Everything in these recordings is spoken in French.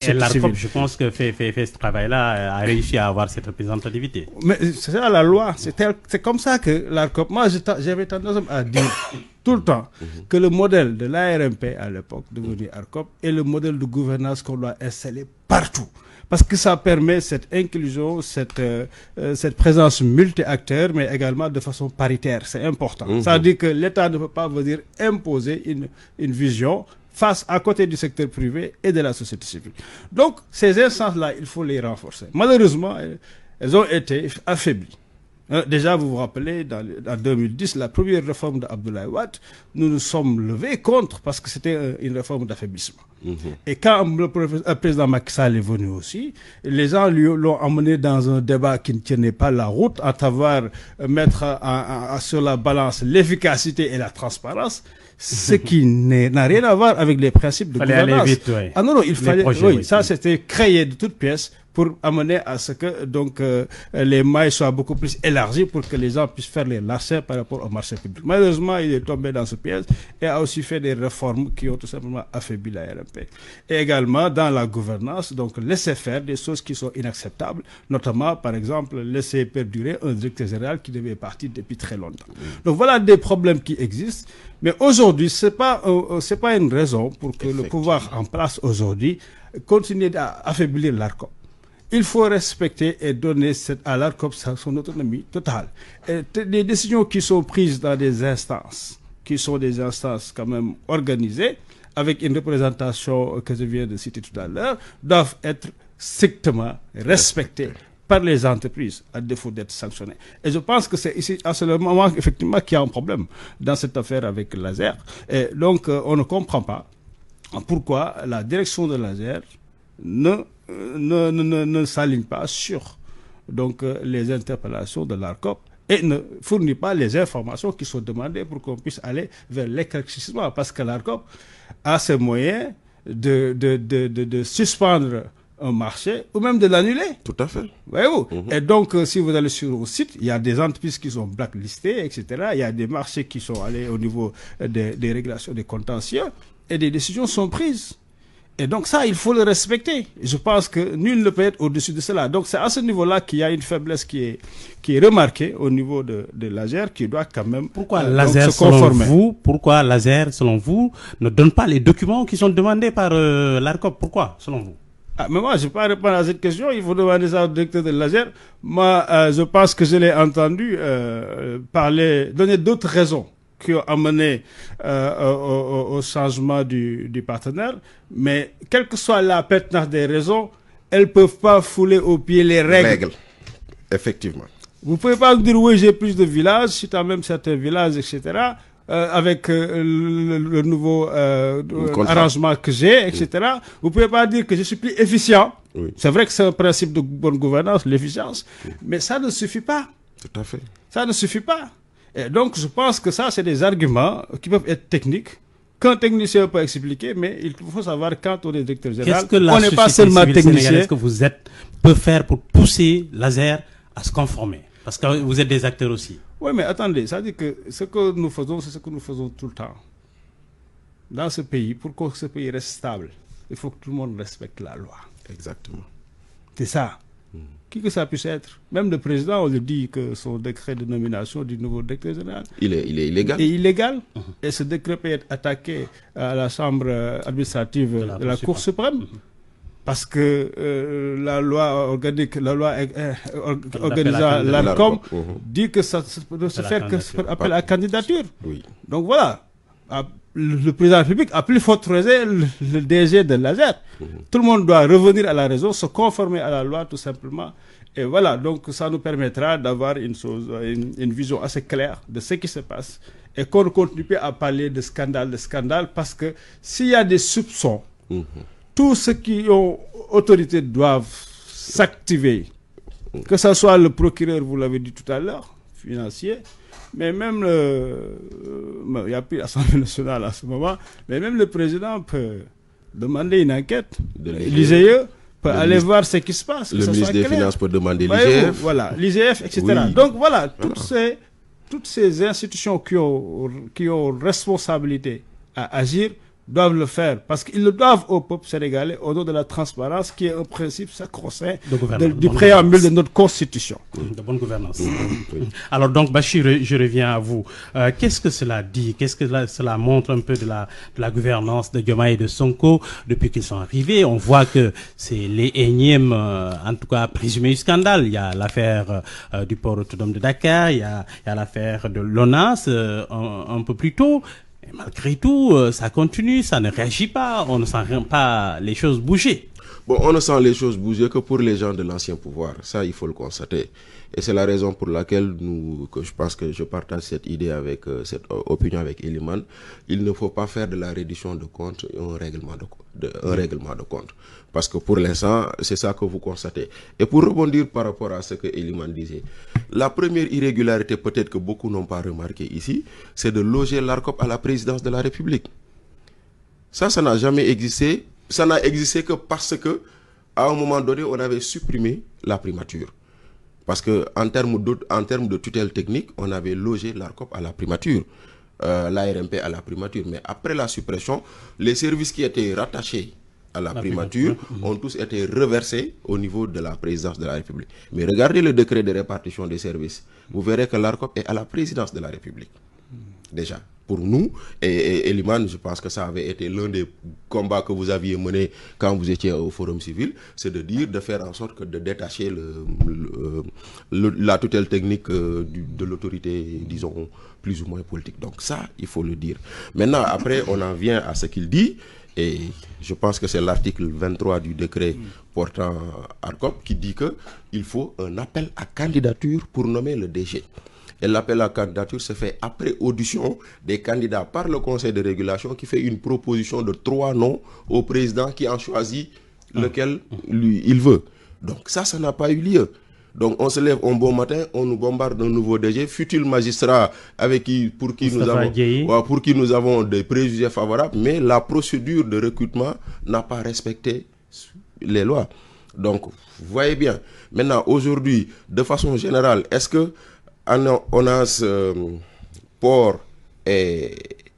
Et l'ARCOP, je pense que fait, fait, ce travail-là, euh, a réussi à avoir cette représentativité. Mais c'est ça la loi, c'est comme ça que l'ARCOP, moi j'avais tendance à dire tout le temps mhm. que le modèle de l'ARMP à l'époque, devenu ARCOP, est le modèle de gouvernance qu'on doit installer partout. Parce que ça permet cette inclusion, cette, euh, euh, cette présence multi-acteurs, mais également de façon paritaire. C'est important. Mhm. Ça veut dire que l'État ne peut pas vous dire imposer une, une vision, face à côté du secteur privé et de la société civile. Donc, ces instances-là, il faut les renforcer. Malheureusement, elles ont été affaiblies. Euh, déjà, vous vous rappelez, dans, en 2010, la première réforme d'Abdoulaye Watt, nous nous sommes levés contre parce que c'était euh, une réforme d'affaiblissement. Mhm. Et quand le, euh, président Macky Sall est venu aussi, les gens l'ont emmené dans un débat qui ne tenait pas la route, à savoir mettre sur la balance l'efficacité et la transparence ce qui n'a rien à voir avec les principes de fallait gouvernance. Ah non, non, il fallait, oui, ça c'était créé de toutes pièces pour amener à ce que donc euh, les mailles soient beaucoup plus élargies pour que les gens puissent faire les lacets par rapport au marché public. Malheureusement, il est tombé dans ce piège et a aussi fait des réformes qui ont tout simplement affaibli la RMP. Et également dans la gouvernance, donc laisser faire des choses qui sont inacceptables, notamment par exemple laisser perdurer un directeur général qui devait partir depuis très longtemps. Donc voilà des problèmes qui existent. Mais aujourd'hui, c'est pas euh, euh, c'est pas une raison pour que le pouvoir en place aujourd'hui continue d'affaiblir affaiblir l'ARCOP il faut respecter et donner cette, à l'ARCOP son autonomie totale. Et les décisions qui sont prises dans des instances, qui sont des instances quand même organisées, avec une représentation que je viens de citer tout à l'heure, doivent être strictement respectées par les entreprises, à défaut d'être sanctionnées. Et je pense que c'est ici, à ce moment, effectivement, qu'il y a un problème dans cette affaire avec Laser. Et donc, euh, on ne comprend pas pourquoi la direction de Laser ne ne, ne, ne s'aligne pas sur donc, euh, les interpellations de l'ARCOP et ne fournit pas les informations qui sont demandées pour qu'on puisse aller vers l'éclaircissement parce que l'ARCOP a ses moyens de, de, de, de suspendre un marché ou même de l'annuler. Tout à fait. Voyez-vous mm-hmm. Et donc, euh, si vous allez sur le site, il y a des entreprises qui sont blacklistées, etc. Il y a des marchés qui sont allés au niveau euh, des, des régulations des contentieux et des décisions sont prises. Et donc ça, il faut le respecter. Je pense que nul ne peut être au-dessus de cela. Donc c'est à ce niveau-là qu'il y a une faiblesse qui est, qui est remarquée au niveau de, de l'AGER qui doit quand même pourquoi euh, se conformer. vous, pourquoi laser selon vous, ne donne pas les documents qui sont demandés par euh, l'ARCOP Pourquoi, selon vous ah, mais moi, je ne vais pas répondre à cette question. Il faut demander ça au directeur de l'AGER. Moi, euh, je pense que je l'ai entendu parler, donner d'autres raisons qui ont amené euh, euh, au, changement du, partenaire, mais quelle que soit la pertinence des raisons, elles ne peuvent pas fouler au pied les règles. Règles, effectivement. Vous ne pouvez pas dire, oui, j'ai plus de villages, si as même certains villages, etc., euh, avec le, nouveau arrangement que j'ai, etc., vous ne pouvez pas dire que je suis plus efficient. C'est vrai que c'est un principe de bonne gouvernance, l'efficience, mais ça ne suffit pas. Tout à fait. Ça ne suffit pas donc, je pense que ça, c'est des arguments qui peuvent être techniques qu'un technicien peut expliquer, mais il faut savoir quand on est directeur général, Qu'est-ce que n'est pas seulement technicien. que vous êtes peut faire pour pousser l'ASER à se conformer Parce que vous êtes des acteurs aussi. Oui, mais attendez, ça veut que ce que nous faisons, c'est ce que nous faisons tout le temps. Dans ce pays, pour que ce pays reste stable, il faut que tout le monde respecte la loi. Exactement. C'est ça. Hmm. qui que ça puisse être. Même le président, on lui dit que son décret de nomination du nouveau décret général il est, il illégal. Uh-huh. Et ce décret peut être attaqué à la chambre euh, administrative de la, Cour suprême. Uh-huh. Parce que euh, la loi organique, la loi euh, organisant l'ARCOM uh-huh. dit que ça, peut se faire que appel à candidature. Donc voilà. Ah, le, président de la République a plus faute raison le, le, DG de la z mhm. Tout le monde doit revenir à la raison, se conformer à la loi tout simplement. Et voilà, donc ça nous permettra d'avoir une, une, une, vision assez claire de ce qui se passe et qu'on ne continue pas à parler de scandale, de scandale, parce que s'il y a des soupçons, mhm. tous ceux qui ont autorité doivent s'activer. Mhm. Que ce soit le procureur, vous l'avez dit tout à l'heure, financier, mais même le. Euh, il n'y a plus l'Assemblée nationale à ce moment, mais même le président peut demander une enquête. Euh, L'IGE peut aller voir ce qui se passe. Le ministre des Finances peut demander l'IGF. Voilà, l'IGF, etc. Donc voilà, ah. toutes, Ces, toutes ces institutions qui qui ont responsabilité à agir doivent le faire parce qu'ils le doivent au peuple sénégalais au nom de la transparence qui est un principe sacro-saint du préambule de notre constitution. De bonne gouvernance. Alors donc Bachir, je reviens à vous. Euh, qu'est-ce que cela dit Qu'est-ce que cela, montre un peu de la, la gouvernance de Diomaye et de Sonko depuis qu'ils sont arrivés On voit que c'est les énièmes, euh, en tout cas présumés scandale. Il y a l'affaire euh, du port autonome de Dakar, il y a l'affaire de l'ONAS un peu plus tôt malgré tout, euh, ça continue, ça ne réagit pas, on ne sent rien, pas les choses bouger. Bon, on ne sent les choses bouger que pour les gens de l'ancien pouvoir. Ça, il faut le constater. Et c'est la raison pour laquelle nous, que je pense que je partage cette idée avec, euh, cette euh, opinion avec Eliman. Il ne faut pas faire de la réduction de compte un règlement un règlement de compte. Parce que pour l'instant, c'est ça que vous constatez. Et pour rebondir par rapport à ce que Eliman disait, la première irrégularité peut-être que beaucoup n'ont pas remarqué ici, c'est de loger l'ARCOP à la présidence de la République. Ça, ça n'a jamais existé. Ça n'a existé que parce que, à un moment donné, on avait supprimé la primature. Parce que en termes, en de tutelle technique, on avait logé l'ARCOP à la primature. Euh, l'ARMP à la primature. Mais après la suppression, les services qui étaient rattachés à la, primature, ont tous été reversés au niveau de la présidence de la République. Mais regardez le décret de répartition des services. Vous verrez que l'ARCOP est à la présidence de la République. Déjà, pour nous, et, et, Liman, je pense que ça avait été l'un des combats que vous aviez mené quand vous étiez au Forum civil, c'est de dire, de faire en sorte que de détacher le, la tutelle technique euh, de l'autorité, disons, plus ou moins politique. Donc ça, il faut le dire. Maintenant, après, on en vient à ce qu'il dit. Et je pense que c'est l'article 23 du décret mm. portant ARCOP qui dit qu'il faut un appel à candidature pour nommer le DG. Et l'appel à candidature se fait après audition des candidats par le Conseil de régulation qui fait une proposition de trois noms au président qui en choisit ah. lequel il veut. Donc ça, ça n'a pas eu lieu. Donc on se lève un bon matin, on nous bombarde un nouveau DG, futur magistrat avec qui, pour, qui nous avons, pour qui nous avons des préjugés favorables, mais la procédure de recrutement n'a pas respecté les lois. Donc, vous voyez bien. Maintenant, aujourd'hui, de façon générale, est-ce que on a euh, port et,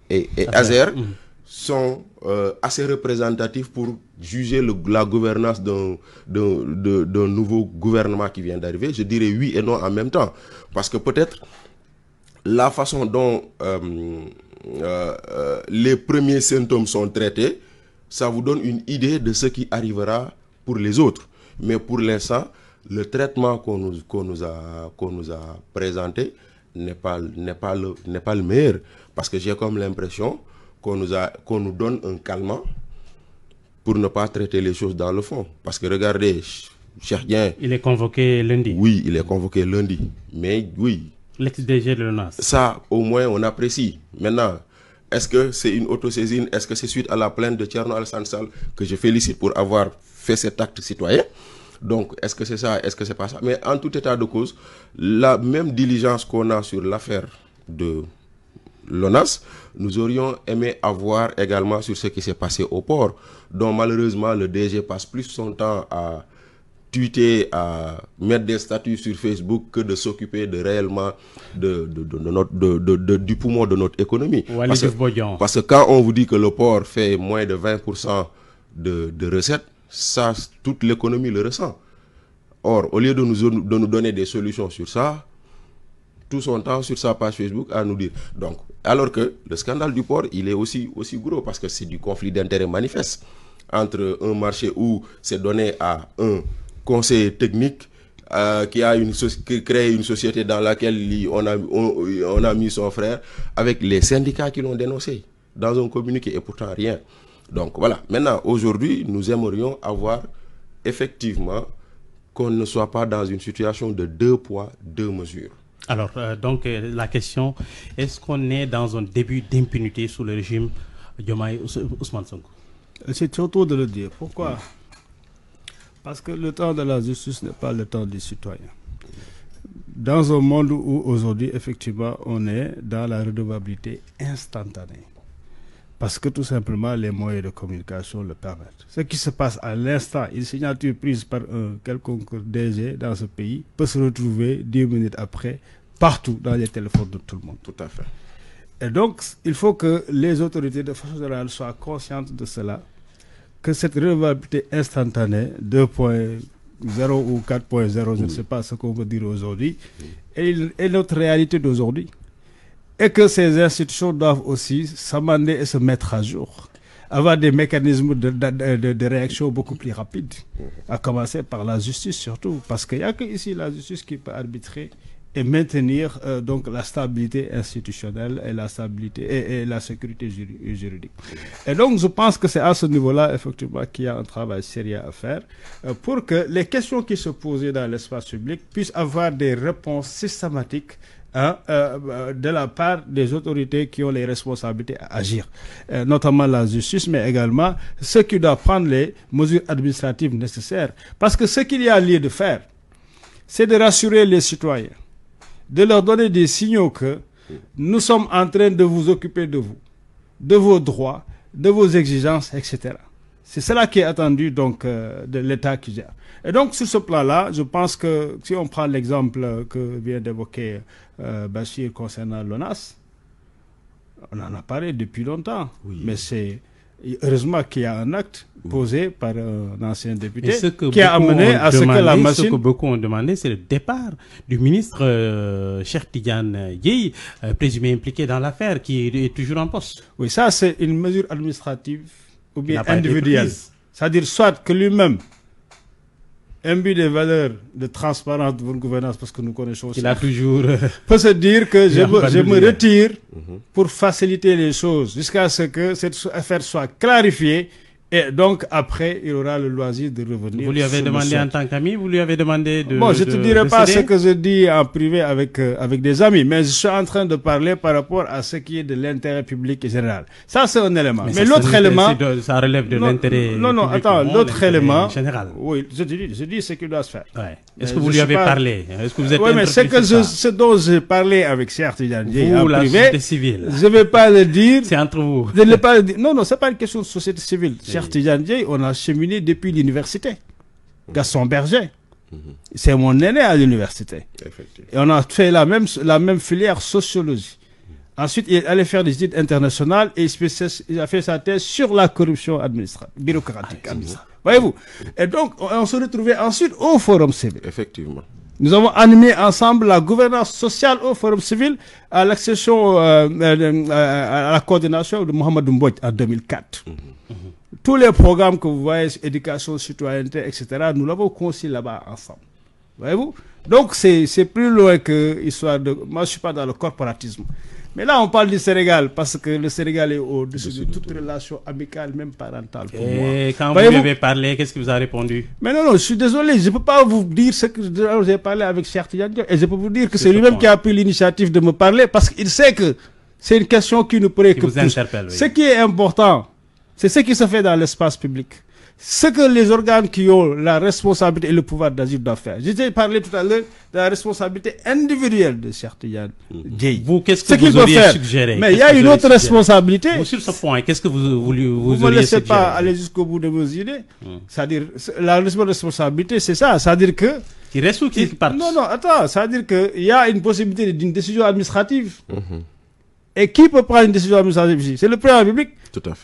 et, et Azer mm-hmm. sont euh, assez représentatif pour juger le, la gouvernance d'un nouveau gouvernement qui vient d'arriver. Je dirais oui et non en même temps. Parce que peut-être la façon dont euh, euh, les premiers symptômes sont traités, ça vous donne une idée de ce qui arrivera pour les autres. Mais pour l'instant, le traitement qu'on nous, nous, a, nous a présenté n'est pas, pas, pas le meilleur. Parce que j'ai comme l'impression qu'on nous, a, nous donne un calmant pour ne pas traiter les choses dans le fond. Parce que regardez, Cherdien... Il est convoqué lundi. Oui, il est convoqué lundi. Mais oui. L'ex-DG de l'ONAS. Ça, au moins, on apprécie. Maintenant, est-ce que c'est une autosaisine Est-ce que c'est suite à la plainte de Tcherno Al-Sansal que je félicite pour avoir fait cet acte citoyen donc, est-ce que c'est ça, est-ce que c'est pas ça Mais en tout état de cause, la même diligence qu'on a sur l'affaire de l'ONAS, nous aurions aimé avoir également sur ce qui s'est passé au port, dont malheureusement le DG passe plus son temps à tweeter, à mettre des statuts sur Facebook que de s'occuper de réellement de, notre, du poumon de notre économie. Parce que, quand on vous dit que le port fait moins de 20% de, recettes, ça, toute l'économie le ressent. Or, au lieu de nous, de nous donner des solutions sur ça, tout son temps sur sa page Facebook à nous dire. Donc, alors que le scandale du port, il est aussi, aussi gros parce que c'est du conflit d'intérêts manifeste entre un marché où c'est donné à un conseil technique euh, qui a une qui crée une société dans laquelle on a, on a mis son frère avec les syndicats qui l'ont dénoncé dans un communiqué et pourtant rien. Donc voilà, maintenant aujourd'hui nous aimerions avoir effectivement qu'on ne soit pas dans une situation de deux poids, deux mesures. Alors, euh, donc, euh, la question, est-ce qu'on est dans un début d'impunité sous le régime Diomaye Ousmane Sonko euh, C'est trop de le dire. Pourquoi Parce que le temps de la justice n'est pas le temps des citoyens. Dans un monde où aujourd'hui, effectivement, on est dans la redevabilité instantanée parce que tout simplement les moyens de communication le permettent. Ce qui se passe à l'instant, une signature prise par un quelconque DG dans ce pays peut se retrouver dix minutes après partout dans les téléphones de tout le monde. Tout à fait. Et donc, il faut que les autorités de façon générale soient conscientes de cela, que cette redevabilité instantanée, 2.0 ou 4.0, je ne sais pas ce qu'on veut dire aujourd'hui, est notre réalité d'aujourd'hui et que ces institutions doivent aussi s'amender et se mettre à jour, avoir des mécanismes de, réaction beaucoup plus rapides, à commencer par la justice surtout, parce qu'il n'y a que ici la justice qui peut arbitrer et maintenir euh, donc la stabilité institutionnelle et la stabilité et, la sécurité juridique. Et donc je pense que c'est à ce niveau-là effectivement qu'il y a un travail sérieux à faire euh, pour que les questions qui se posaient dans l'espace public puissent avoir des réponses systématiques Hein, euh, euh, de la part des autorités qui ont les responsabilités à agir, euh, notamment la justice, mais également ceux qui doivent prendre les mesures administratives nécessaires. Parce que ce qu'il y a lieu de faire, c'est de rassurer les citoyens, de leur donner des signaux que nous sommes en train de vous occuper de vous, de vos droits, de vos exigences, etc. C'est cela qui est attendu donc de l'État qui gère. Et donc sur ce plan-là, je pense que si on prend l'exemple que vient d'évoquer euh, Bachir concernant l'ONAS, on en a parlé depuis longtemps. Mais c'est heureusement qu'il y a un acte posé par un ancien député qui a amené à ce que la beaucoup ont demandé, c'est le départ du ministre euh, Cheikh euh, présumé impliqué dans l'affaire, qui est, toujours en poste. Oui, ça c'est une mesure administrative ou bien individuelle. C'est-à-dire soit que lui-même but des valeurs de transparence, de bonne gouvernance, parce que nous connaissons aussi. Il a toujours. Euh, peut se dire que je, je me, retire mhm. pour faciliter les choses jusqu'à ce que cette affaire soit clarifiée et donc, après, il aura le loisir de revenir. Vous lui avez demandé en tant qu'ami, vous lui avez demandé de. Bon, je ne te dirai pas ce que je dis en privé avec, euh, avec des amis, mais je suis en train de parler par rapport à ce qui est de l'intérêt public et général. Ça, c'est un élément. Mais, l'autre élément. De, ça relève de l'intérêt. Non, non, attends, l'autre élément. Général. Oui, je dis, je dis ce qu'il doit se faire. Ouais. Est-ce euh, que vous lui avez parlé Est-ce que vous êtes Oui, mais ce, que je, ce dont j'ai parlé avec certains. Tidjandji en privé. Société civile. Je ne vais pas le dire. C'est entre vous. Je ne vais pas le dire. Non, non, ce n'est pas une question de société civile on a cheminé depuis l'université. Gaston Berger. C'est mon aîné à l'université. Et on a fait la même, la même filière sociologie. Ensuite, il est allé faire des études internationales et il a fait sa thèse sur la corruption administrative, bureaucratique. Ah, Voyez-vous Et donc, on se retrouvait ensuite au Forum civil. Effectivement. Nous avons animé ensemble la gouvernance sociale au Forum civil à l'accession, euh, euh, euh, à la coordination de Mohamed Mbouet en 2004 tous les programmes que vous voyez, éducation, citoyenneté, etc., nous l'avons conçu là-bas ensemble. Voyez-vous Donc, c'est plus loin que l'histoire de... Moi, je ne suis pas dans le corporatisme. Mais là, on parle du Sénégal, parce que le Sénégal est au-dessus de toute relation amicale, même parentale. Pour Et eh, quand vous, lui avez parlé, qu'est-ce qu'il vous a répondu Mais non, non, je suis désolé, je ne peux pas vous dire ce que j'ai parlé avec Cheikh Et je peux vous dire que c'est lui-même qui a pris l'initiative de me parler, parce qu'il sait que c'est une question qui nous préoccupe. Qui Ce qui est important, c'est ce qui se fait dans l'espace public. Ce que les organes qui ont la responsabilité et le pouvoir d'agir doivent faire. Je parlé tout à l'heure de la responsabilité individuelle de certains. Mhm. Vous, qu'est-ce que vous auriez Mais il y a une autre responsabilité. Vous, sur ce point, qu'est-ce que vous, voulez vous, vous ne me laissez pas aller jusqu'au bout de vos idées. Mhm. C'est-à-dire, la responsabilité, c'est ça. C'est-à-dire que... Qui reste ou qui, part Non, non, attends. C'est-à-dire qu'il y a une possibilité d'une décision administrative. Mhm. Et qui peut prendre une décision administrative C'est le président de la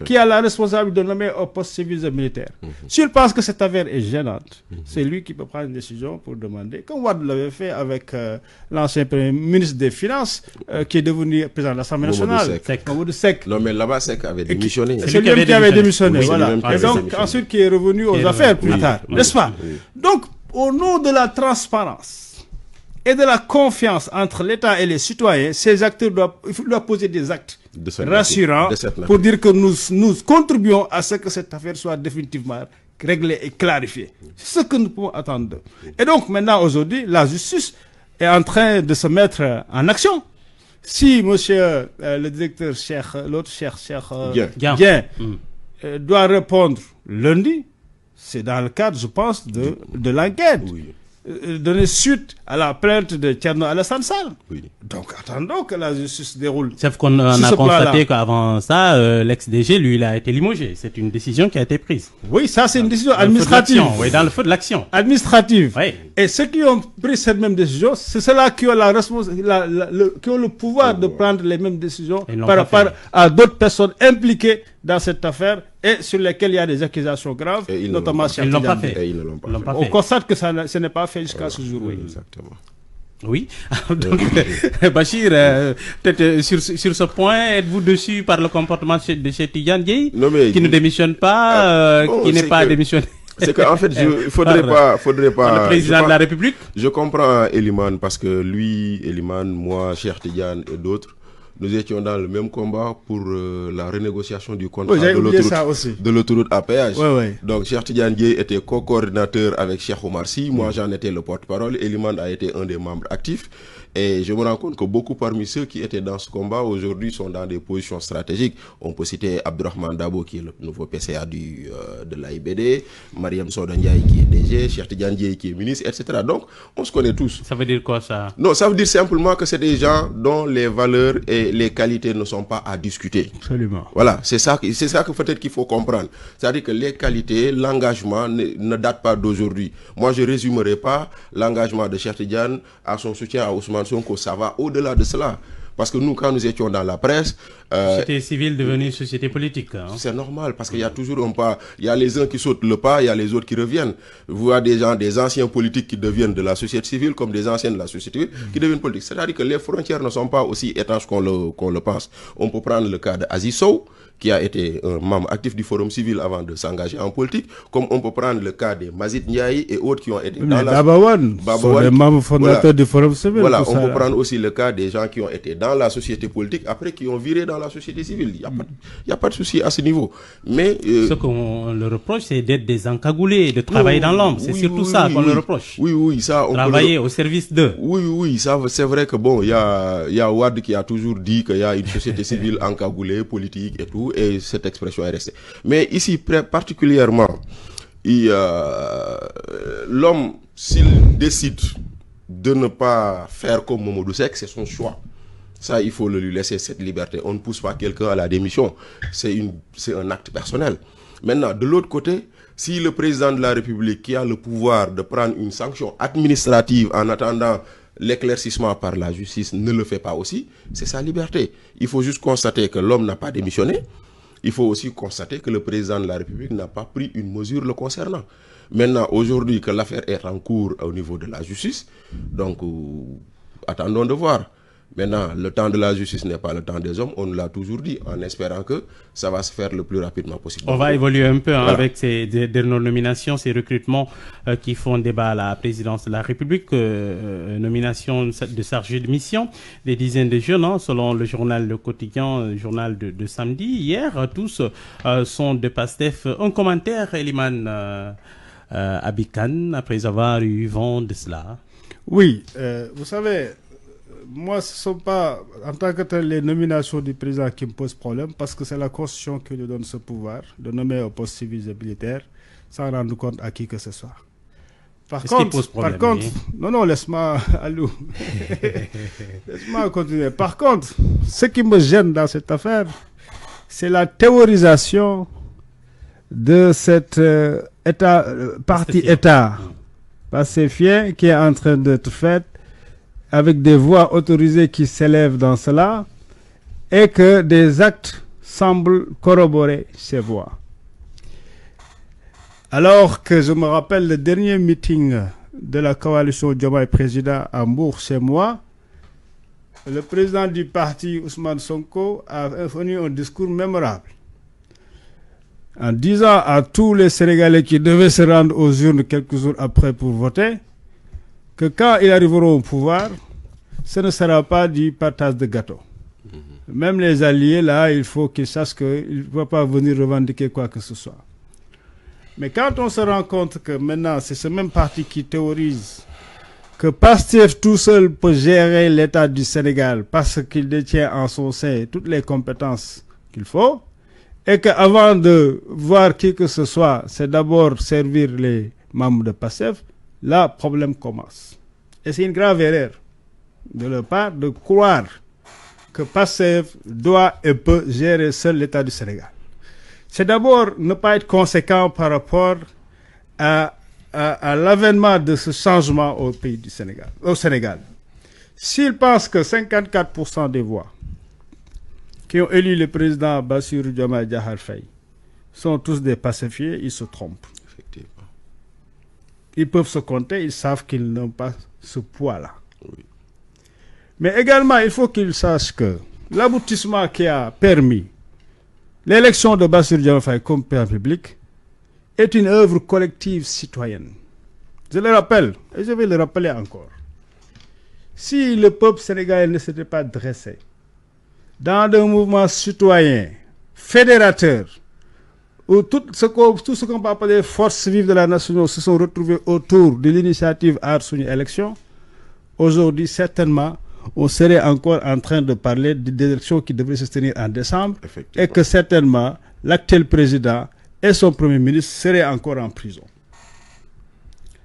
qui a la responsabilité de nommer au poste civil et militaire. Mm-hmm. S'il pense que cette affaire est gênante, mm-hmm. c'est lui qui peut prendre une décision pour demander, comme Ward l'avait fait avec euh, l'ancien premier ministre des Finances, euh, qui est devenu président de l'Assemblée nationale, Mamoudou Sec. Non, mais là-bas, Sec avait démissionné. C'est lui, qui avait démissionné. voilà. Et donc, ensuite, qui est revenu aux affaires plus tard, n'est-ce pas Donc, au nom de la transparence, et de la confiance entre l'État et les citoyens, ces acteurs doivent, poser des actes rassurants pour dire que nous, contribuons à ce que cette affaire soit définitivement réglée et clarifiée. C'est ce que nous pouvons attendre. Et donc maintenant, aujourd'hui, la justice est en train de se mettre en action. Si monsieur euh, le directeur, l'autre cher, cher euh, euh, mm. doit répondre lundi, c'est dans le cadre, je pense, de, de l'enquête. Euh, euh, donner suite à la plainte de Tcherno Alassane Donc attendons que la justice déroule. Sauf qu'on a constaté qu'avant ça, euh, l'ex-DG, lui, il a été limogé. C'est une décision qui a été prise. Oui, ça c'est une décision administrative. Oui, dans le feu de l'action. Administrative. Et ceux qui ont pris cette même décision, c'est ceux-là qui ont la, le, qui ont le pouvoir de prendre les mêmes décisions par rapport à d'autres personnes impliquées dans cette affaire et sur lesquels il y a des accusations graves, et ils notamment Ils ne l'ont pas fait. On constate que ça, ce n'est pas fait jusqu'à ce jour. Oui. Exactement. Oui, donc Bachir, euh, peut-être euh, sur, ce point, êtes-vous déçu par le comportement de chez qui ne démissionne pas, ah, euh, qui n'est pas démissionné c'est qu'en fait, il faudrait pas, faudrait pas. Le président de la République. Je comprends Eliman parce que lui, Eliman, moi, cher Tidiane et d'autres, nous étions dans le même combat pour euh, la renégociation du contrat de l'autoroute à péage. Donc, Cheikh Dié était co-coordinateur avec Cheikh Omar Sy. Moi, mm. j'en étais le porte-parole. Eliman a été un des membres actifs. Et je me rends compte que beaucoup parmi ceux qui étaient dans ce combat aujourd'hui sont dans des positions stratégiques. On peut citer Abdurrahman Dabo qui est le nouveau PCA du, euh, de de l'AIBD, Mariam Sodandiaï qui est DG, Cherti Diandiaï qui est ministre, etc. Donc, on se connaît tous. Ça veut dire quoi ça Non, ça veut dire simplement que c'est des gens dont les valeurs et les qualités ne sont pas à discuter. Absolument. Voilà, c'est ça, c'est ça que peut-être qu'il faut comprendre. C'est-à-dire que les qualités, l'engagement ne, datent pas d'aujourd'hui. Moi, je résumerai pas l'engagement de Cherti à son soutien à Ousmane que ça va au-delà de cela. Parce que nous, quand nous étions dans la presse, euh, société civile devenue société politique. Hein. C'est normal parce qu'il y a toujours un pas. Il y a les uns qui sautent le pas, il y a les autres qui reviennent. Vous des gens, des anciens politiques qui deviennent de la société civile comme des anciens de la société civile qui deviennent politiques. C'est-à-dire que les frontières ne sont pas aussi étanches qu'on le, qu'on le pense. On peut prendre le cas d'Azissou qui a été un membre actif du Forum civil avant de s'engager en politique, comme on peut prendre le cas des Mazid Ndiaye et autres qui ont été dans la... Babawan, Babawan les membres fondateurs du Forum civil. Voilà, on peut prendre aussi le cas des gens qui ont été dans la société politique, après qui ont viré dans la société civile. Il n'y a, pas de souci à ce niveau. Mais, euh, ce qu'on le reproche, c'est d'être des encagoulés, de travailler dans l'ombre. C'est surtout ça qu'on le reproche. Oui, oui, ça. On travailler au service d'eux. Oui, oui, ça, c'est vrai que bon, il y a, y a Ward qui a toujours dit qu'il y a une société civile encagoulée, politique et tout, et cette expression est restée. Mais ici, particulièrement, euh, l'homme, s'il décide de ne pas faire comme Momodou Sek, c'est son choix. Ça, il faut lui laisser cette liberté. On ne pousse pas quelqu'un à la démission. C'est un acte personnel. Maintenant, de l'autre côté, si le président de la République qui a le pouvoir de prendre une sanction administrative en attendant l'éclaircissement par la justice ne le fait pas aussi, c'est sa liberté. Il faut juste constater que l'homme n'a pas démissionné. Il faut aussi constater que le président de la République n'a pas pris une mesure le concernant. Maintenant, aujourd'hui que l'affaire est en cours au niveau de la justice, donc euh, attendons de voir. Maintenant, le temps de la justice n'est pas le temps des hommes, on nous l'a toujours dit, en espérant que ça va se faire le plus rapidement possible. On va évoluer un peu hein, avec ces dernières nominations, ces recrutements euh, qui font débat à la présidence de la République, euh, euh, nomination de chargé de mission, des dizaines de jeunes, hein, selon le journal Le Quotidien, le journal de, de, samedi. Hier, tous sont de PASTEF. Un commentaire, Eliman Abikan, après avoir eu vent de cela. Oui, vous savez, moi, ce ne sont pas, en tant que les nominations du président qui me posent problème, parce que c'est la Constitution qui lui donne ce pouvoir de nommer au poste civil et militaire sans rendre compte à qui que ce soit. Par contre, par contre, non, non, laisse-moi, allô. laisse-moi continuer. Par contre, ce qui me gêne dans cette affaire, c'est la théorisation de cet euh, état, euh, parti État, fier qui est en train d'être faite avec des voix autorisées qui s'élèvent dans cela et que des actes semblent corroborer ces voix. Alors que je me rappelle le dernier meeting de la coalition du Président à chez moi, le président du parti Ousmane Sonko a tenu un discours mémorable en disant à tous les Sénégalais qui devaient se rendre aux urnes quelques jours après pour voter que quand ils arriveront au pouvoir, ce ne sera pas du partage de gâteau. Mhm. Même les alliés, là, il faut qu'ils sachent qu'ils ne vont pas venir revendiquer quoi que ce soit. Mais quand on se rend compte que maintenant, c'est ce même parti qui théorise que Pastef tout seul peut gérer l'État du Sénégal parce qu'il détient en son sein toutes les compétences qu'il faut, et qu'avant de voir qui que ce soit, c'est d'abord servir les membres de Pastef, là, le problème commence. Et c'est une grave erreur de leur part de croire que PASSEF doit et peut gérer seul l'État du Sénégal. C'est d'abord ne pas être conséquent par rapport à, l'avènement de ce changement au pays du Sénégal, au Sénégal. S'ils pensent que 54% des voix qui ont élu le président Bassirou Diomaye sont tous des pacifiés, ils se trompent. Effectivement. Ils peuvent se compter, ils savent qu'ils n'ont pas ce poids-là. Mais également, il faut qu'ils sachent que l'aboutissement qui a permis l'élection de Bassir Diafaye comme père public est une œuvre collective citoyenne. Je le rappelle, et je vais le rappeler encore. Si le peuple sénégalais ne s'était pas dressé dans un mouvement citoyen, fédérateur, où tout ce qu'on peut appeler forces vives de la nation se sont retrouvés autour de l'initiative Arsouni Élections, Élection, aujourd'hui certainement on serait encore en train de parler élections qui devraient se tenir en décembre et que certainement l'actuel président et son premier ministre seraient encore en prison.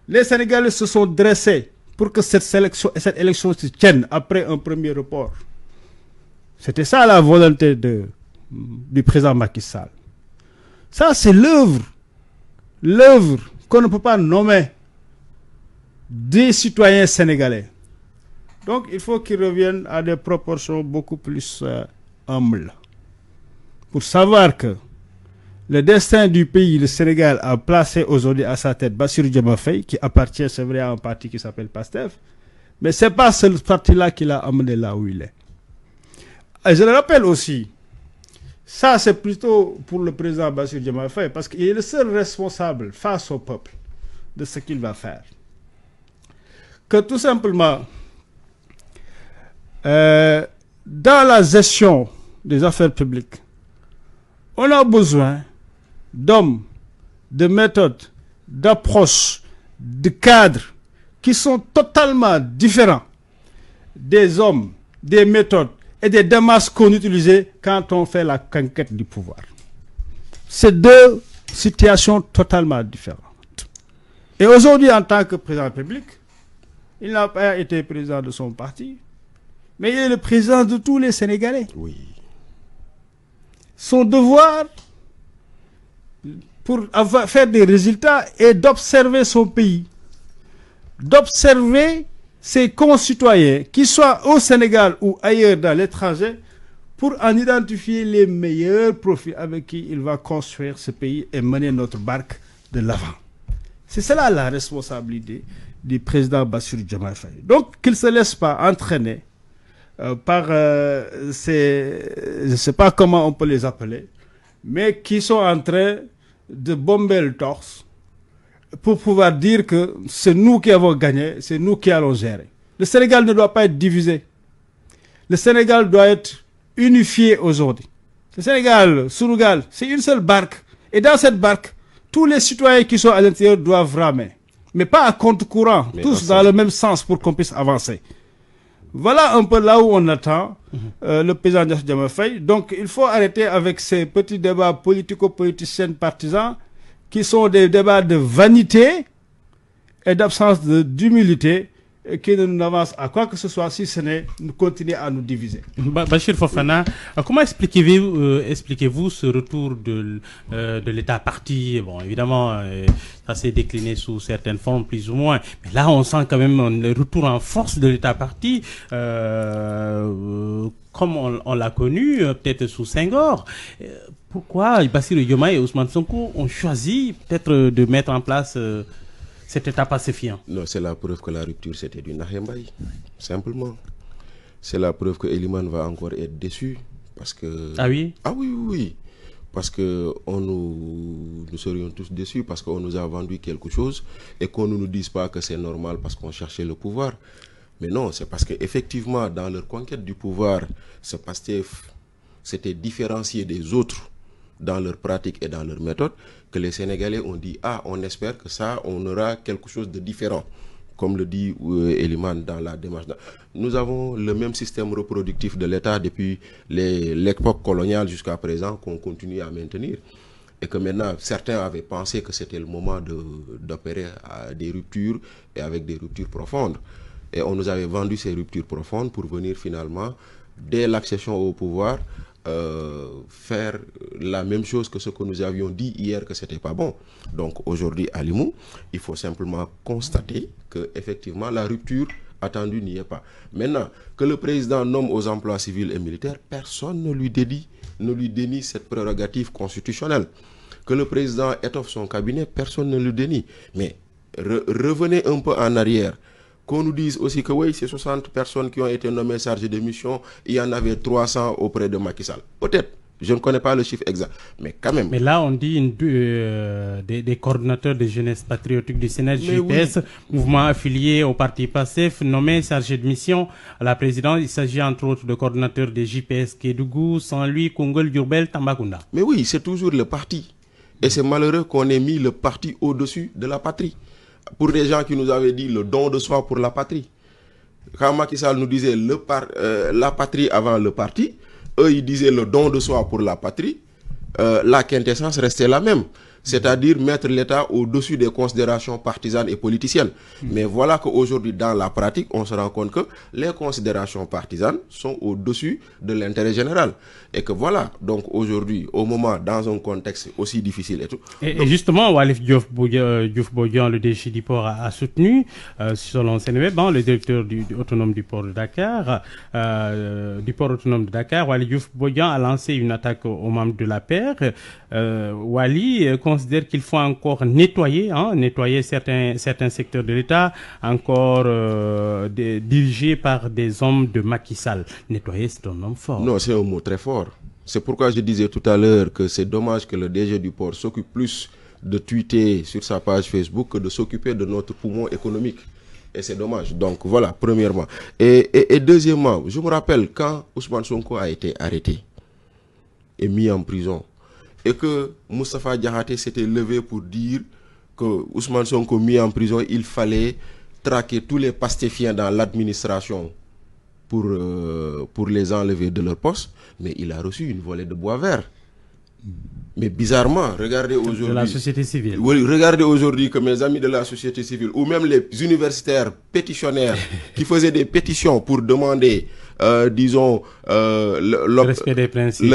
Les Sénégalais se sont dressés pour que cette sélection, et cette élection se tienne après un premier report. C'était ça la volonté du président Macky Sall. Ça, c'est l'œuvre. L'œuvre qu'on ne peut pas nommer des citoyens sénégalais. Donc, il faut qu'ils reviennent à des proportions beaucoup plus humble euh, humbles. Pour savoir que le destin du pays, le Sénégal, a placé aujourd'hui à sa tête Bassir Djemafei, qui appartient, c'est vrai, à un parti qui s'appelle PASTEF, mais c'est pas ce parti-là qui l'a amené là où il est. Et je le rappelle aussi, ça, c'est plutôt pour le président Bassir Diomaye parce qu'il est le seul responsable face au peuple de ce qu'il va faire. Que tout simplement, euh, dans la gestion des affaires publiques, on a besoin d'hommes, de méthodes, d'approches, de cadres qui sont totalement différents des hommes, des méthodes, et des démarches qu'on utilisait quand on fait la conquête du pouvoir. C'est deux situations totalement différentes. Et aujourd'hui, en tant que président public il n'a pas été président de son parti, mais il est le président de tous les Sénégalais. Oui. Son devoir pour faire des résultats est d'observer son pays, d'observer ses concitoyens, qu'ils soient au Sénégal ou ailleurs dans l'étranger, pour en identifier les meilleurs profits avec qui il va construire ce pays et mener notre barque de l'avant. C'est cela la responsabilité du président Bassir Diomaye Donc qu'il ne se laisse pas entraîner euh, par euh, ces, je ne sais pas comment on peut les appeler, mais qui sont en train de bomber le torse pour pouvoir dire que c'est nous qui avons gagné, c'est nous qui allons gérer. Le Sénégal ne doit pas être divisé. Le Sénégal doit être unifié aujourd'hui. Le Sénégal, Sourougal, c'est une seule barque. Et dans cette barque, tous les citoyens qui sont à l'intérieur doivent ramer. Mais pas à compte courant, tous dans le même sens pour qu'on puisse avancer. Voilà un peu là où on attend mhm. euh, le président Diamafay. Donc il faut arrêter avec ces petits débats politico-politiciens partisans qui sont des débats de vanité et d'absence d'humilité qui ne nous avancent à quoi que ce soit si ce n'est nous continuer à nous diviser. Bachir Fofana, euh, comment euh, expliquez-vous ce retour de, euh, de l'État parti Bon, évidemment, ça s'est décliné sous certaines formes, plus ou moins. Mais là, on sent quand même le retour en force de l'État parti, comme on, on l'a connu, peut-être sous Senghor pourquoi le Yoma et Ousmane Sonko ont choisi peut-être de mettre en place euh, cet état pacifiant Non, c'est la preuve que la rupture c'était du Nahembaï, simplement. C'est la preuve que Eliman va encore être déçu parce que... Ah oui Ah oui, oui, oui. Parce que on nous, nous serions tous déçus parce qu'on nous a vendu quelque chose et qu'on ne nous dise pas que c'est normal parce qu'on cherchait le pouvoir. Mais non, c'est parce qu'effectivement, dans leur conquête du pouvoir, ce PASTEF s'était différencié des autres dans leur pratique et dans leur méthode, que les Sénégalais ont dit Ah, on espère que ça, on aura quelque chose de différent. Comme le dit euh, Eliman dans la démarche. Nous avons le même système reproductif de l'État depuis l'époque coloniale jusqu'à présent qu'on continue à maintenir et que maintenant certains avaient pensé que c'était le moment d'opérer à des ruptures et avec des ruptures profondes. Et on nous avait vendu ces ruptures profondes pour venir finalement, dès l'accession au pouvoir, euh, faire la même chose que ce que nous avions dit hier que c'était pas bon. Donc aujourd'hui à Limoux, il faut simplement constater que effectivement la rupture attendue n'y est pas. Maintenant, que le président nomme aux emplois civils et militaires, personne ne lui dédie, ne lui dénie cette prérogative constitutionnelle. Que le président étoffe son cabinet, personne ne le dénie. Mais revenez un peu en arrière. Qu'on nous dise aussi que oui, ces 60 personnes qui ont été nommées chargées de mission, il y en avait 300 auprès de Macky Sall. Peut-être. Je ne connais pas le chiffre exact, mais quand même. Mais là, on dit euh, des, des, coordonnateurs de jeunesse patriotique du Sénat, JPS, mouvement affilié au parti PASSEF, nommé chargé de mission à la présidence. Il s'agit entre autres de coordonnateurs des JPS Kédougou, sans lui, Kongol, Durbel, Tambakunda. Mais oui, c'est toujours le parti. Et c'est malheureux qu'on ait mis le parti au-dessus de la patrie pour des gens qui nous avaient dit le don de soi pour la patrie. Quand Macky nous disait le par, euh, la patrie avant le parti, eux ils disaient le don de soi pour la patrie, euh, la quintessence restait la même c'est-à-dire mettre l'État au-dessus des considérations partisanes et politiciennes. Mais voilà qu'aujourd'hui, dans la pratique, on se rend compte que les considérations partisanes sont au-dessus de l'intérêt général. Et que voilà, donc aujourd'hui, au moment, dans un contexte aussi difficile et tout... Et, justement, Walif Diouf Bodian, euh, le déchet du port, a, soutenu, euh, selon CNV, bon, hein, le directeur du, autonome du port de Dakar, euh, du port autonome de Dakar, Walif Diouf a lancé une attaque aux, membres de la paire. Euh, considère qu'il faut encore nettoyer, hein, nettoyer certains, certains secteurs de l'État, encore euh, dirigés par des hommes de Macky Sall. Nettoyer, c'est un homme fort. Non, c'est un mot très fort. C'est pourquoi je disais tout à l'heure que c'est dommage que le DG du port s'occupe plus de tweeter sur sa page Facebook que de s'occuper de notre poumon économique. Et c'est dommage. Donc voilà, premièrement. et, et, deuxièmement, je me rappelle quand Ousmane Sonko a été arrêté et mis en prison et que Moustapha Diahaté s'était levé pour dire que Ousmane Sonko mis en prison, il fallait traquer tous les pastéfiens dans l'administration pour, euh, pour les enlever de leur poste, mais il a reçu une volée de bois vert. Mais bizarrement, regardez aujourd'hui. la société civile. regardez aujourd'hui que mes amis de la société civile, ou même les universitaires pétitionnaires qui faisaient des pétitions pour demander euh, disons, euh, le, respect des principes.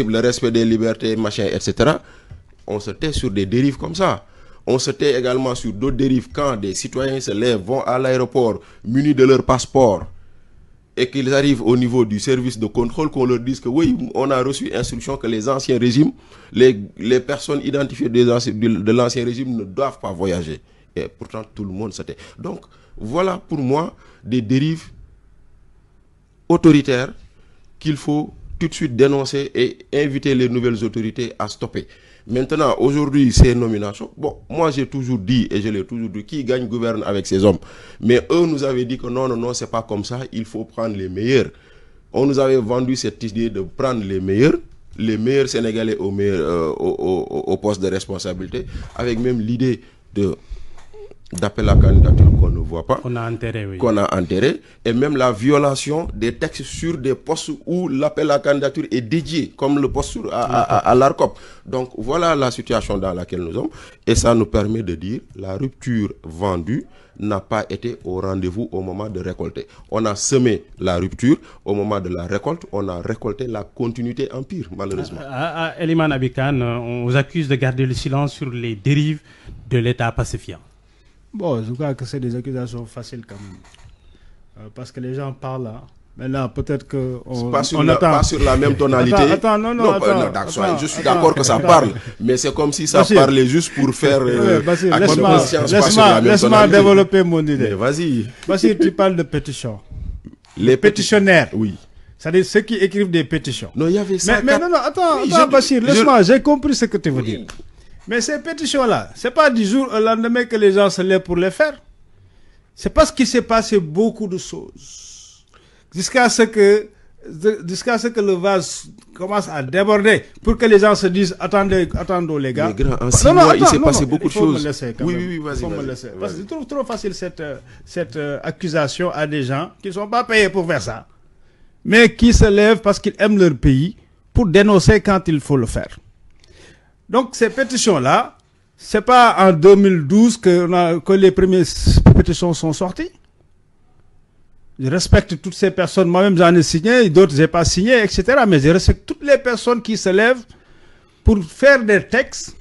le respect des libertés, machin, etc., on se tait sur des dérives comme ça. On se tait également sur d'autres dérives quand des citoyens se lèvent, vont à l'aéroport munis de leur passeport et qu'ils arrivent au niveau du service de contrôle, qu'on leur dise que oui, on a reçu instruction que les anciens régimes, les, personnes identifiées des anciens, de, l'ancien régime ne doivent pas voyager. Et pourtant, tout le monde tait. Donc, voilà pour moi des dérives autoritaire qu'il faut tout de suite dénoncer et inviter les nouvelles autorités à stopper. Maintenant, aujourd'hui, ces nominations, bon, moi j'ai toujours dit, et je l'ai toujours dit, qui gagne gouverne avec ses hommes. Mais eux nous avaient dit que non, non, non, c'est pas comme ça, il faut prendre les meilleurs. On nous avait vendu cette idée de prendre les meilleurs, les meilleurs Sénégalais au euh, poste de responsabilité, avec même l'idée de d'appel à candidature qu'on ne voit pas, qu'on a enterré, qu'on a enterré, et même la violation des textes sur des postes où l'appel à candidature est dédié, comme le poste à, l'ARCOP. Donc voilà la situation dans laquelle nous sommes, et ça nous permet de dire la rupture vendue n'a pas été au rendez-vous au moment de récolter. On a semé la rupture au moment de la récolte, on a récolté la continuité en pire, malheureusement. À, ah, ah, ah, Eliman Abikan, euh, on vous accuse de garder le silence sur les dérives de l'État pacifiant. Bon, je crois que c'est des accusations faciles quand même. Euh, parce que les gens parlent hein. Mais là, peut-être que. On, pas, sur la, pas sur la même tonalité. Attends, non, non. non, bah, attends, non je suis d'accord que ça parle, mais c'est comme si ça parlait juste pour faire. Euh, laisse-moi développer mon idée. Vas-y. Vas-y, tu parles de pétition. Les pétitionnaires. Oui. C'est-à-dire ceux qui écrivent des pétitions. Non, il y avait ça. Mais, non, non, attends, oui, laisse-moi, j'ai compris ce que tu veux dire. Mais ces pétitions-là, c'est pas du jour au lendemain que les gens se lèvent pour les faire. C'est parce qu'il s'est passé beaucoup de choses. Jusqu'à ce que jusqu'à ce que le vase commence à déborder pour que les gens se disent attendez attendons les gars non, il s'est passé beaucoup de choses oui, oui vas-y vas parce trop, trop facile cette euh, accusation à des gens qui ne sont pas payés pour faire ça mais qui se lèvent parce qu'ils aiment leur pays pour dénoncer quand il faut le faire donc ces pétitions-là, ce n'est pas en 2012 que, que les premières pétitions sont sorties. Je respecte toutes ces personnes, moi-même j'en ai signé, d'autres je n'ai pas signé, etc. Mais je respecte toutes les personnes qui se lèvent pour faire des textes,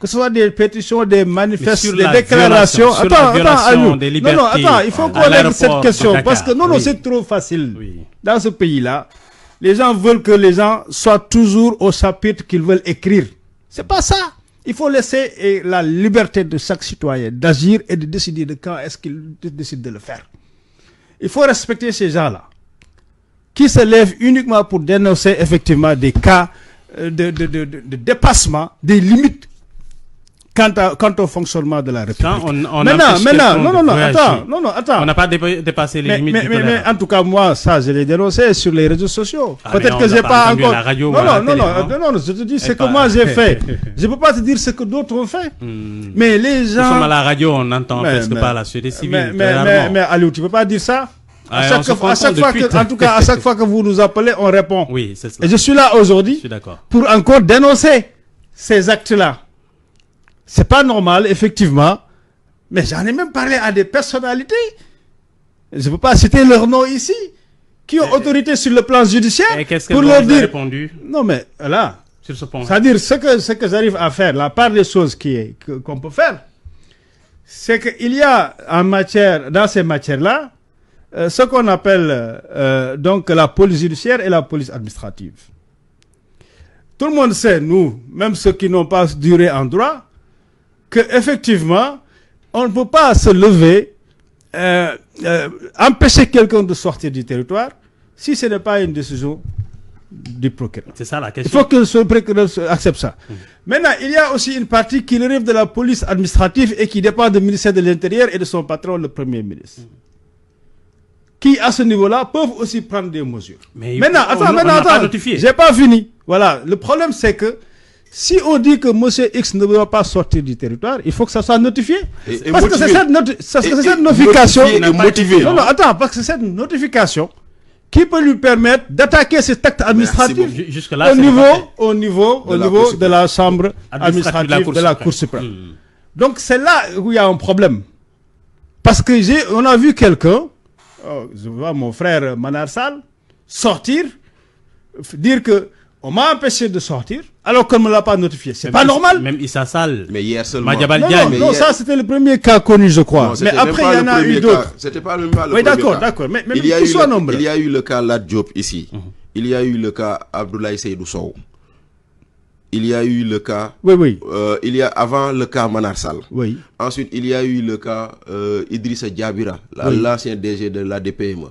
que ce soit des pétitions, des manifestations, des déclarations. Attends, attends, non, non, attends, il faut qu'on lève cette question parce que non, non, c'est trop facile. Dans ce pays-là, les gens veulent que les gens soient toujours au chapitre qu'ils veulent écrire. C'est pas ça. Il faut laisser eh, la liberté de chaque citoyen d'agir et de décider de quand est-ce qu'il décide de le faire. Il faut respecter ces gens-là qui se lèvent uniquement pour dénoncer effectivement des cas euh, de, de dépassement des limites quant, au fonctionnement de la République. maintenant, maintenant, non, non, non, attends, non, non, attends. On n'a pas dépassé les limites. Mais, du mais, en tout cas, moi, ça, je l'ai dénoncé sur les réseaux sociaux. Ah, Peut-être que j'ai pas, pas encore. La radio, non, non, non, non, hein. non, non, je te dis ce que moi j'ai fait. je peux pas te dire ce que d'autres ont fait. Hmm. Mais les gens. Nous sommes à la radio, on n'entend presque pas la société civile. Mais, mais, mais, Aliou, tu peux pas dire ça? À ah, chaque, fois, à chaque fois que, en tout cas, à chaque fois que vous nous appelez, on répond. Oui, c'est cela. Et je suis là aujourd'hui pour encore dénoncer ces actes-là. C'est pas normal, effectivement. Mais j'en ai même parlé à des personnalités. Je ne peux pas citer leur nom ici. Qui ont autorité sur le plan judiciaire. quest pour leur dire... répondu Non, mais là. Sur ce point. C'est-à-dire, ce que, ce que j'arrive à faire, la part des choses qui qu'on peut faire, c'est qu'il y a en matière, dans ces matières-là, euh, ce qu'on appelle euh, donc la police judiciaire et la police administrative. Tout le monde sait, nous, même ceux qui n'ont pas duré en droit, que effectivement, on ne peut pas se lever, euh, euh, empêcher quelqu'un de sortir du territoire si ce n'est pas une décision du procureur. C'est ça la question. Il faut que ce procureur accepte ça. Hum. Maintenant, il y a aussi une partie qui relève de la police administrative et qui dépend du ministère de l'Intérieur et de son patron, le Premier ministre. Qui, à ce niveau-là, peuvent aussi prendre des mesures. Mais maintenant, attends, maintenant, attends, j'ai pas fini. Voilà, le problème c'est que si on dit que M. X ne doit pas sortir du territoire, il faut que ça soit notifié. parce que c'est cette, notification. non, non, attends, parce que cette notification qui peut lui permettre d'attaquer cet acte administratif au, niveau, au niveau, de au niveau de la Chambre administrative, de la Cour suprême. Hmm. Donc c'est là où il y a un problème. Parce que on a vu quelqu'un, oh, je vois mon frère Manarsal, sortir, dire que on m'a empêché de sortir alors qu'on ne me l'a pas notifié. C'est pas normal. Même Issa Sall. Mais hier seulement. Non, ça c'était le premier cas connu, je crois. mais après, il y en a eu d'autres. C'était pas le, même pas le oui, d'accord, d'accord. Mais, il, y a eu le, il y a eu le cas Ladjop ici. Mhm. Il y a eu le cas Abdoulaye Seydou Sow il y a eu le cas. Euh, il y a avant le cas Manarsal. Oui. Ensuite, il y a eu le cas euh, Idrissa Diabira, l'ancien DG de l'ADPM,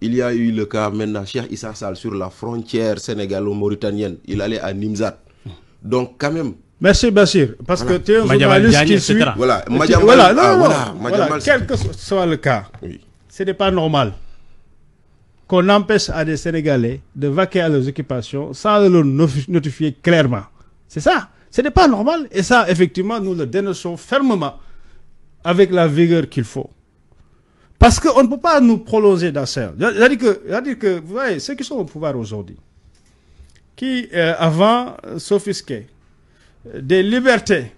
Il y a eu le cas maintenant Cheikh Issa Sal sur la frontière sénégalo-mauritanienne. Il allait à Nimzat. Donc, quand même, Merci merci, parce que tu es un journaliste qui suit. Voilà, ah, voilà, voilà, quel que soit le cas, ce n'est pas normal qu'on empêche à des Sénégalais de vaquer à leurs occupations sans le notifier clairement. C'est ça. Ce n'est pas normal. Et ça, effectivement, nous le dénonçons fermement avec la vigueur qu'il faut. Parce qu'on ne peut pas nous prolonger dans ça. C'est-à-dire que, vous voyez, ceux qui sont au pouvoir aujourd'hui, qui euh, avant s'offusquaient des libertés,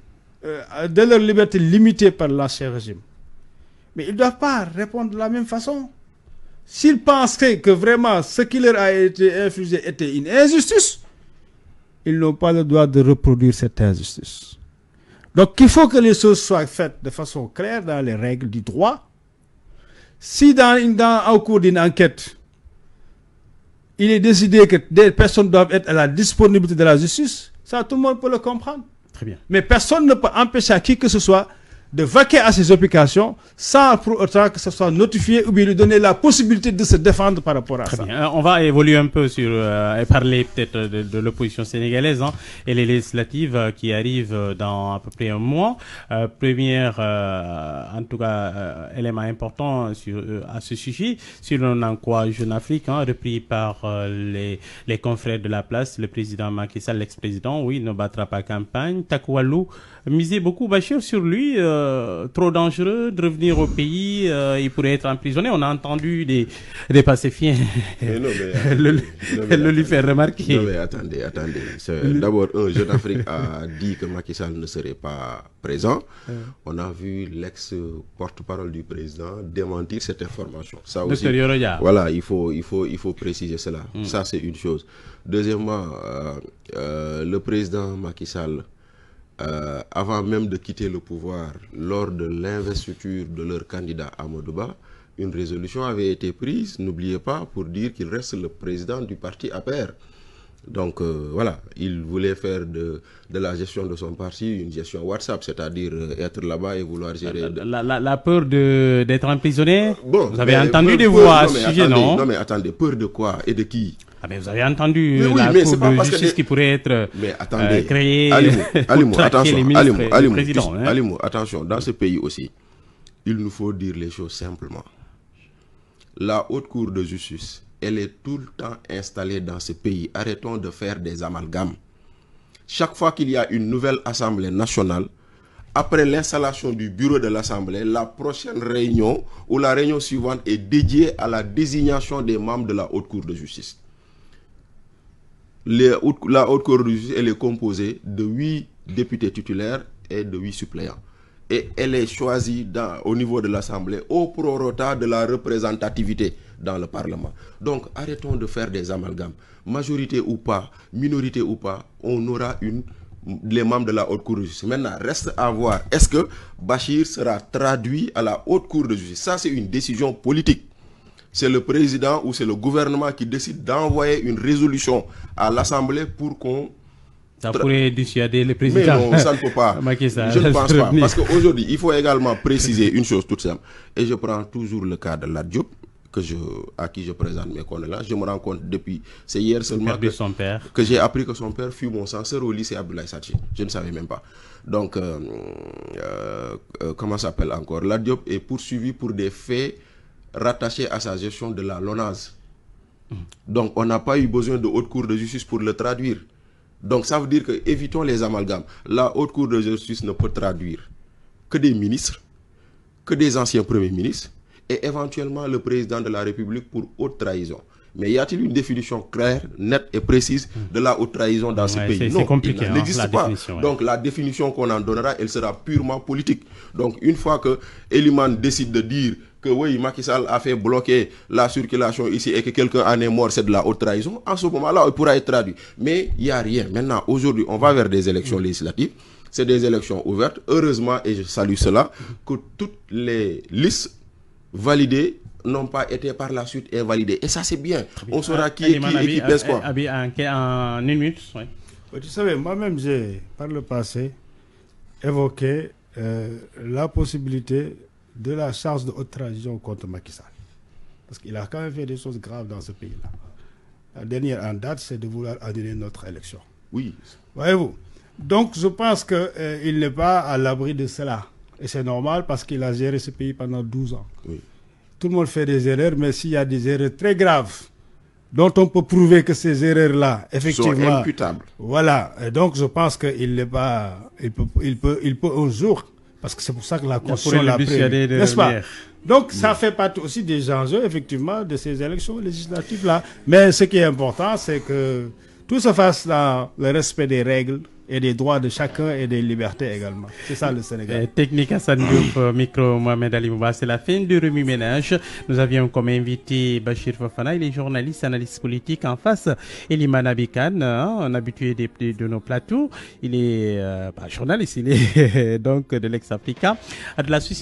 euh, de leurs libertés limitées par l'ancien régime, mais ils ne doivent pas répondre de la même façon. S'ils pensaient que vraiment ce qui leur a été infusé était une injustice, ils n'ont pas le droit de reproduire cette injustice. Donc il faut que les choses soient faites de façon claire dans les règles du droit. Si dans, au cours d'une enquête, il est décidé que des personnes doivent être à la disponibilité de la justice, ça tout le monde peut le comprendre. Très bien. Mais personne ne peut empêcher à qui que ce soit de vaquer à ses obligations sans pour autant que ce soit notifié ou bien lui donner la possibilité de se défendre par rapport à ça. Euh, on va évoluer un peu sur euh, et parler peut-être de, l'opposition sénégalaise hein, et les législatives euh, qui arrivent dans à peu près un mois. première, en tout cas, élément important sur, à ce sujet, sur quoi Jeune Afrique, hein, repris par les, les confrères de la place, le président Macky Sall, l'ex-président, oui, ne battra pas campagne. Takualu miser beaucoup Bachir sur lui, euh, trop dangereux de revenir au pays, euh, il pourrait être emprisonné. On a entendu des, des pacifiens le, lui faire remarquer. Non mais attendez, attendez. D'abord, un jeune Afrique a dit que Macky Sall ne serait pas présent. On a vu l'ex-porte-parole du président démentir cette information. Ça aussi, voilà, il faut, il, faut, il faut préciser cela. Hmm. Ça, c'est une chose. Deuxièmement, euh, le président Macky Sall euh, avant même de quitter le pouvoir, lors de l'investiture de leur candidat à Modouba, une résolution avait été prise, n'oubliez pas, pour dire qu'il reste le président du parti APR. Donc euh, voilà, il voulait faire de, la gestion de son parti une gestion WhatsApp, c'est-à-dire euh, être là-bas et vouloir gérer. La, la, la, peur d'être emprisonné ah, bon, Vous avez entendu des voix à ce sujet, non Non, mais attendez, peur de quoi et de qui ah mais vous avez entendu mais la cour pas de qui pourrait être mais euh, attendez, euh, créée allez-moi, attention, allez-moi, hein. attention, dans ce pays aussi, il nous faut dire les choses simplement. La haute cour de justice elle est tout le temps installée dans ce pays. Arrêtons de faire des amalgames. Chaque fois qu'il y a une nouvelle Assemblée nationale, après l'installation du bureau de l'Assemblée, la prochaine réunion ou la réunion suivante est dédiée à la désignation des membres de la Haute Cour de justice. la Haute Cour de justice est composée de huit députés titulaires et de huit suppléants et elle est choisie au niveau de l'Assemblée au prorata de la représentativité dans le Parlement. Donc arrêtons de faire des amalgames. Majorité ou pas, minorité ou pas, on aura une, les membres de la Haute Cour de justice. Maintenant, reste à voir, est-ce que Bachir sera traduit à la Haute Cour de justice Ça, c'est une décision politique. C'est le président ou c'est le gouvernement qui décide d'envoyer une résolution à l'Assemblée pour qu'on ça pourrait dissuader le président. Mais non, ça ne peut pas. je ne pense pas. Parce qu'aujourd'hui, il faut également préciser une chose toute simple. Et je prends toujours le cas de la Diop, que je, à qui je présente mes condoléances. Je me rends compte depuis, c'est hier seulement que, que j'ai appris que son père fut mon censeur au lycée Abdoulaye Sachi. Je ne savais même pas. Donc, euh, euh, euh, comment s'appelle encore La Diop est poursuivi pour des faits rattachés à sa gestion de la LONAS. Hum. Donc, on n'a pas eu besoin de haute cour de justice pour le traduire. Donc ça veut dire que évitons les amalgames. La haute cour de justice ne peut traduire que des ministres, que des anciens premiers ministres et éventuellement le président de la République pour haute trahison. Mais y a-t-il une définition claire, nette et précise de la haute trahison dans ce pays Non, compliqué, il hein, n'existe pas. Donc la définition qu'on en donnera, elle sera purement politique. Donc une fois que Eliman décide de dire que oui, Macky Sall a fait bloquer la circulation ici et que quelqu'un en est mort, c'est de la haute trahison, À ce moment-là, il pourra être traduit. Mais il n'y a rien. Maintenant, aujourd'hui, on va vers des élections législatives. C'est des élections ouvertes. Heureusement, et je salue cela, que toutes les listes validées n'ont pas été par la suite invalidées. Et ça, c'est bien. On saura qui est qui et qui pèse quoi. En une minute, Tu moi-même, j'ai, par le passé, évoqué euh, la possibilité de la charge de haute transition contre Macky Sall. Parce qu'il a quand même fait des choses graves dans ce pays-là. La dernière en date, c'est de vouloir annuler notre élection. Oui. Voyez-vous. Donc, je pense qu'il euh, n'est pas à l'abri de cela. Et c'est normal parce qu'il a géré ce pays pendant 12 ans. Oui. Tout le monde fait des erreurs, mais s'il y a des erreurs très graves, dont on peut prouver que ces erreurs-là, effectivement... Sont imputables. Voilà. Et donc, je pense qu'il n'est pas... Il peut, il, peut, il peut un jour parce que c'est pour ça que la Constitution l'a N'est-ce pas Donc, ça mmh. fait partie aussi des enjeux, effectivement, de ces élections législatives-là. Mais ce qui est important, c'est que tout se fasse dans le respect des règles et des droits de chacun et des libertés également. C'est ça le Sénégal. Euh, technique Hassan Diouf, euh, micro Mohamed Ali Mouba, c'est la fin du remue-ménage. Nous avions comme invité Bachir Fofana, il est journaliste, analyste politique en face, et Abikan, hein, un habitué de, nos plateaux. Il est bah, journaliste, il est donc de l'ex-Africa, de la Suisse.